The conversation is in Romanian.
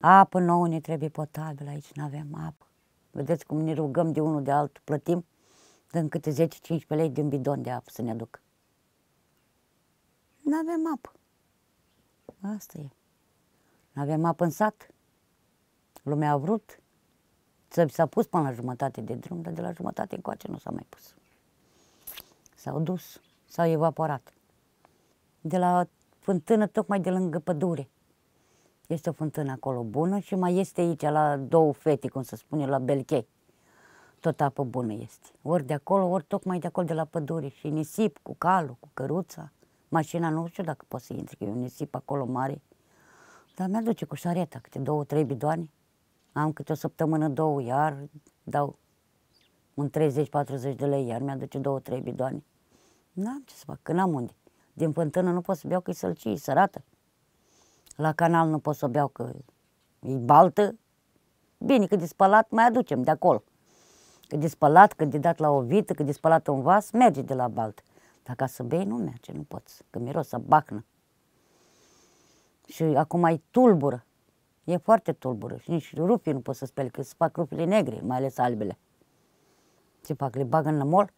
Apă nouă ne trebuie potabilă, aici nu avem apă. Vedeți cum ne rugăm de unul de altul, plătim, dăm câte 10-15 lei din bidon de apă să ne aducă? Nu avem apă. Asta e. Nu avem apă în sat. Lumea a vrut. să s-a pus până la jumătate de drum, dar de la jumătate încoace nu s-a mai pus. S-au dus, s-au evaporat. De la fântână, tocmai de lângă pădure este o fântână acolo bună și mai este aici la două fete, cum se spune, la Belchei. Tot apă bună este. Ori de acolo, ori tocmai de acolo, de la pădure. Și nisip cu calul, cu căruța. Mașina nu știu dacă poți să intri, că e un nisip acolo mare. Dar mi-aduce cu șareta câte două, trei bidoane. Am câte o săptămână, două, iar dau un 30-40 de lei, iar mi-aduce două, trei bidoane. N-am ce să fac, că n-am unde. Din fântână nu pot să beau, că e sălcii, sărată. La canal nu pot să o beau că e baltă. Bine, că de spălat mai aducem de acolo. Că de spălat, că de dat la o vită, că de spălat un vas, merge de la baltă. Dar ca să bei nu merge, nu poți, că miros să bacnă. Și acum e tulbură. E foarte tulbură și nici rupii nu poți să speli, că se fac rupile negre, mai ales albele. Ce fac, le bagă în mol